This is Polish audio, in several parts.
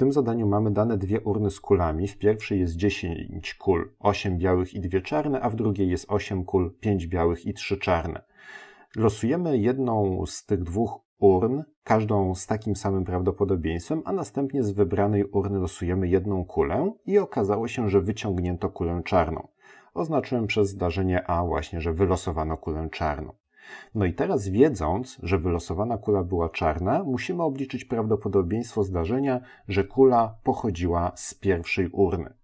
tym zadaniu mamy dane dwie urny z kulami. W pierwszej jest 10 kul, 8 białych i 2 czarne, a w drugiej jest 8 kul, 5 białych i 3 czarne. Losujemy jedną z tych dwóch urn, każdą z takim samym prawdopodobieństwem, a następnie z wybranej urny losujemy jedną kulę i okazało się, że wyciągnięto kulę czarną. Oznaczyłem przez zdarzenie A właśnie, że wylosowano kulę czarną. No i teraz wiedząc, że wylosowana kula była czarna, musimy obliczyć prawdopodobieństwo zdarzenia, że kula pochodziła z pierwszej urny.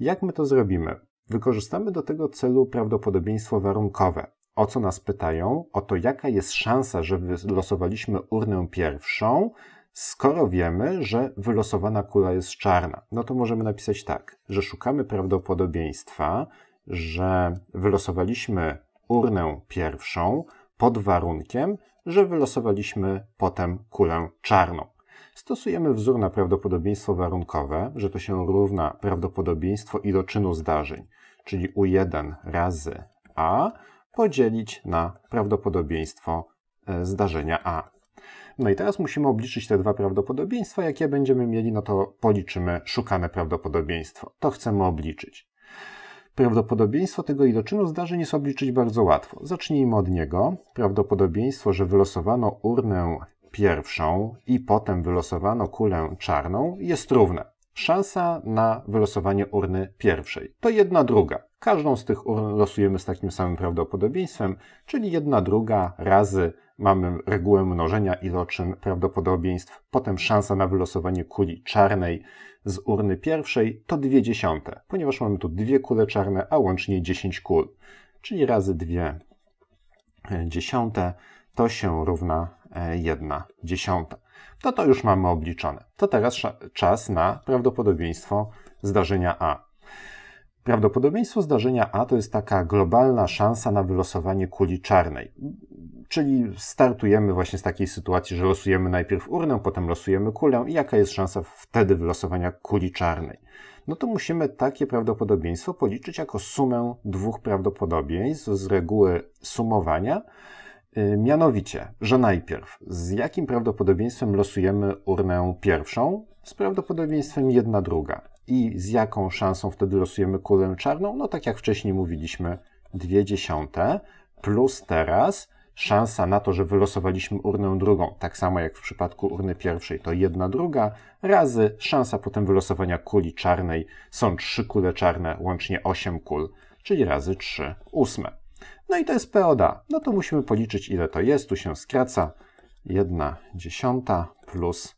Jak my to zrobimy? Wykorzystamy do tego celu prawdopodobieństwo warunkowe. O co nas pytają? O to, jaka jest szansa, że wylosowaliśmy urnę pierwszą, skoro wiemy, że wylosowana kula jest czarna. No to możemy napisać tak, że szukamy prawdopodobieństwa, że wylosowaliśmy urnę pierwszą pod warunkiem, że wylosowaliśmy potem kulę czarną. Stosujemy wzór na prawdopodobieństwo warunkowe, że to się równa prawdopodobieństwo iloczynu zdarzeń, czyli U1 razy A podzielić na prawdopodobieństwo e, zdarzenia A. No i teraz musimy obliczyć te dwa prawdopodobieństwa. Jakie będziemy mieli, no to policzymy szukane prawdopodobieństwo. To chcemy obliczyć. Prawdopodobieństwo tego iloczynu zdarzeń jest obliczyć bardzo łatwo. Zacznijmy od niego. Prawdopodobieństwo, że wylosowano urnę pierwszą i potem wylosowano kulę czarną jest równe. Szansa na wylosowanie urny pierwszej to jedna druga. Każdą z tych urn losujemy z takim samym prawdopodobieństwem, czyli jedna druga razy mamy regułę mnożenia iloczyn prawdopodobieństw, potem szansa na wylosowanie kuli czarnej z urny pierwszej to dwie dziesiąte, ponieważ mamy tu dwie kule czarne, a łącznie 10 kul, czyli razy dwie e, dziesiąte to się równa e, jedna dziesiąta. To no to już mamy obliczone. To teraz czas na prawdopodobieństwo zdarzenia A. Prawdopodobieństwo zdarzenia A to jest taka globalna szansa na wylosowanie kuli czarnej. Czyli startujemy właśnie z takiej sytuacji, że losujemy najpierw urnę, potem losujemy kulę i jaka jest szansa wtedy wylosowania kuli czarnej. No to musimy takie prawdopodobieństwo policzyć jako sumę dwóch prawdopodobieństw z reguły sumowania. Y, mianowicie, że najpierw z jakim prawdopodobieństwem losujemy urnę pierwszą? Z prawdopodobieństwem jedna druga. I z jaką szansą wtedy losujemy kulę czarną? No tak jak wcześniej mówiliśmy, dwie dziesiąte plus teraz szansa na to, że wylosowaliśmy urnę drugą, tak samo jak w przypadku urny pierwszej, to jedna druga, razy szansa potem wylosowania kuli czarnej, są trzy kule czarne, łącznie osiem kul, czyli razy trzy ósme. No i to jest PODA. No to musimy policzyć, ile to jest. Tu się skraca. jedna dziesiąta plus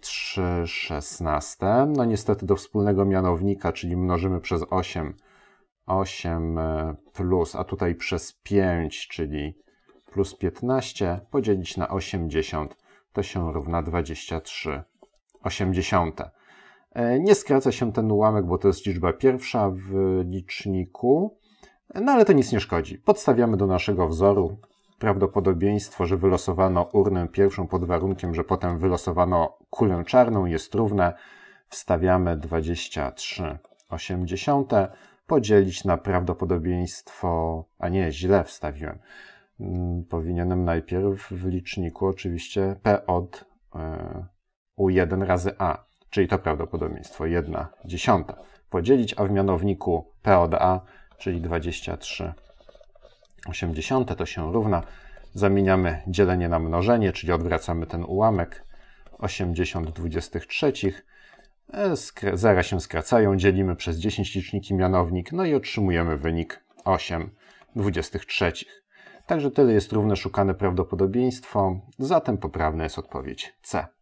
3,16. No niestety do wspólnego mianownika, czyli mnożymy przez 8, 8 e, plus, a tutaj przez 5, czyli plus 15, podzielić na 80, to się równa 23 80. E, nie skraca się ten ułamek, bo to jest liczba pierwsza w liczniku, e, no ale to nic nie szkodzi. Podstawiamy do naszego wzoru prawdopodobieństwo, że wylosowano urnę pierwszą pod warunkiem, że potem wylosowano kulę czarną jest równe. Wstawiamy 23,8 podzielić na prawdopodobieństwo, a nie, źle wstawiłem. Mm, powinienem najpierw w liczniku oczywiście P od e, U1 razy A, czyli to prawdopodobieństwo 1 dziesiąta, podzielić, a w mianowniku P od A, czyli 23 80 to się równa. Zamieniamy dzielenie na mnożenie, czyli odwracamy ten ułamek 80 23. E, zera się skracają, dzielimy przez 10 liczniki mianownik, no i otrzymujemy wynik 8 23. Także tyle jest równe szukane prawdopodobieństwo, zatem poprawna jest odpowiedź C.